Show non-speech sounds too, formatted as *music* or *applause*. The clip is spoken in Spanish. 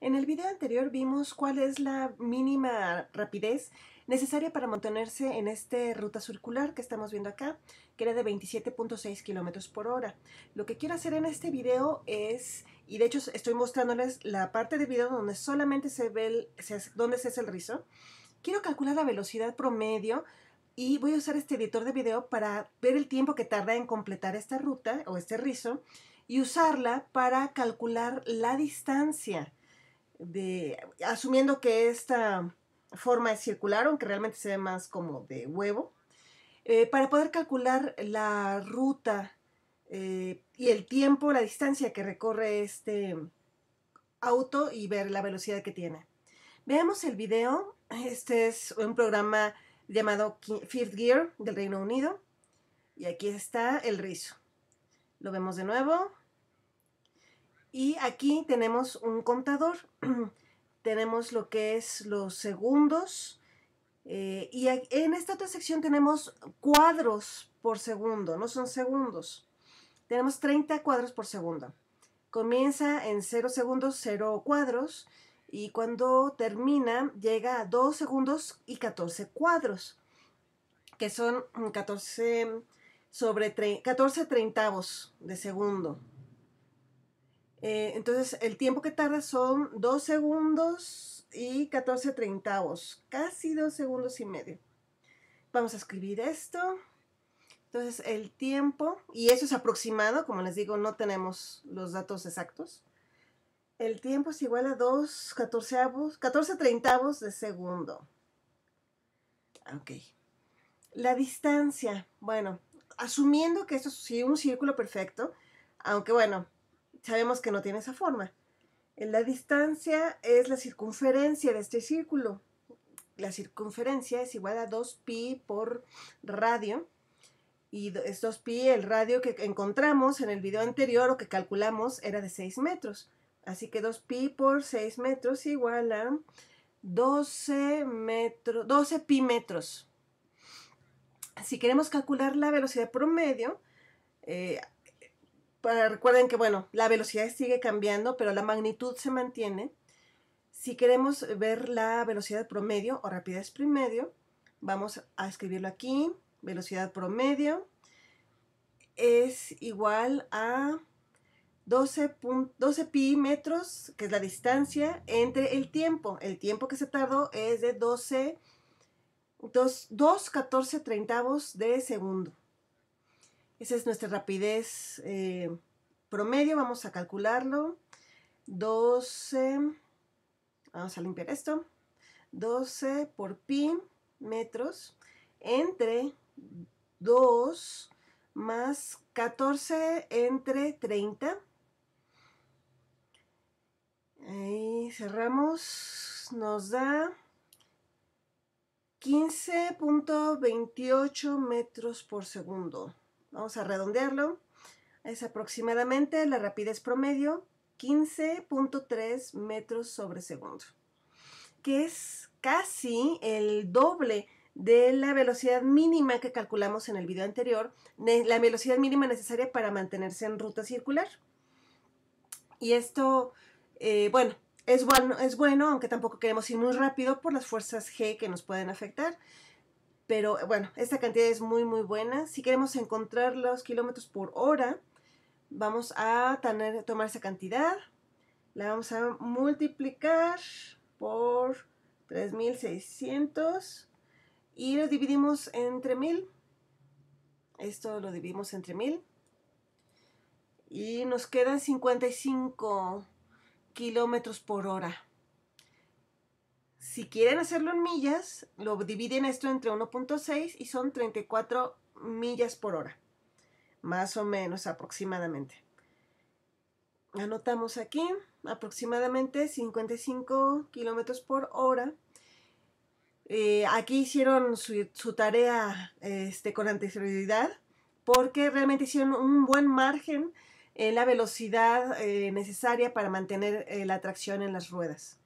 En el video anterior vimos cuál es la mínima rapidez necesaria para mantenerse en esta ruta circular que estamos viendo acá, que era de 27.6 km por hora. Lo que quiero hacer en este video es, y de hecho estoy mostrándoles la parte de video donde solamente se ve el, donde se hace el rizo, quiero calcular la velocidad promedio y voy a usar este editor de video para ver el tiempo que tarda en completar esta ruta o este rizo y usarla para calcular la distancia de, asumiendo que esta forma es circular, aunque realmente se ve más como de huevo, eh, para poder calcular la ruta eh, y el tiempo, la distancia que recorre este auto y ver la velocidad que tiene. Veamos el video. Este es un programa llamado Fifth Gear del Reino Unido. Y aquí está el rizo. Lo vemos de nuevo. Y aquí tenemos un contador, *clears throat* tenemos lo que es los segundos, eh, y en esta otra sección tenemos cuadros por segundo, no son segundos. Tenemos 30 cuadros por segundo. Comienza en 0 segundos, 0 cuadros, y cuando termina llega a 2 segundos y 14 cuadros, que son 14 mm, sobre 14 treintavos de segundo. Eh, entonces, el tiempo que tarda son 2 segundos y 14 treintavos, casi 2 segundos y medio. Vamos a escribir esto. Entonces, el tiempo, y eso es aproximado, como les digo, no tenemos los datos exactos. El tiempo es igual a 2 catorceavos, 14 treintavos de segundo. Ok. La distancia, bueno, asumiendo que esto es un círculo perfecto, aunque bueno, sabemos que no tiene esa forma. La distancia es la circunferencia de este círculo. La circunferencia es igual a 2pi por radio. Y es 2pi el radio que encontramos en el video anterior o que calculamos era de 6 metros. Así que 2pi por 6 metros igual a 12, metro, 12 pi metros. Si queremos calcular la velocidad promedio, eh, recuerden que, bueno, la velocidad sigue cambiando, pero la magnitud se mantiene. Si queremos ver la velocidad promedio o rapidez promedio, vamos a escribirlo aquí, velocidad promedio es igual a 12, 12 pi metros, que es la distancia entre el tiempo. El tiempo que se tardó es de 12, 2, 14 treintavos de segundo. Esa es nuestra rapidez eh, promedio. Vamos a calcularlo. 12. Vamos a limpiar esto. 12 por pi metros entre 2 más 14 entre 30. Ahí cerramos. Nos da 15.28 metros por segundo. Vamos a redondearlo. Es aproximadamente la rapidez promedio 15.3 metros sobre segundo, que es casi el doble de la velocidad mínima que calculamos en el video anterior, la velocidad mínima necesaria para mantenerse en ruta circular. Y esto, eh, bueno, es bueno, es bueno, aunque tampoco queremos ir muy rápido por las fuerzas G que nos pueden afectar. Pero eh, bueno, esta cantidad es muy muy buena. Si queremos encontrar los kilómetros por hora, vamos a tener, tomar esa cantidad. La vamos a multiplicar por 3600 y lo dividimos entre 1000. Esto lo dividimos entre 1000 y nos quedan 55 kilómetros por hora. Si quieren hacerlo en millas, lo dividen esto entre 1.6 y son 34 millas por hora, más o menos aproximadamente. Anotamos aquí aproximadamente 55 kilómetros por hora. Eh, aquí hicieron su, tarea este, con anterioridad porque realmente hicieron un buen margen en la velocidad eh, necesaria para mantener eh, la tracción en las ruedas.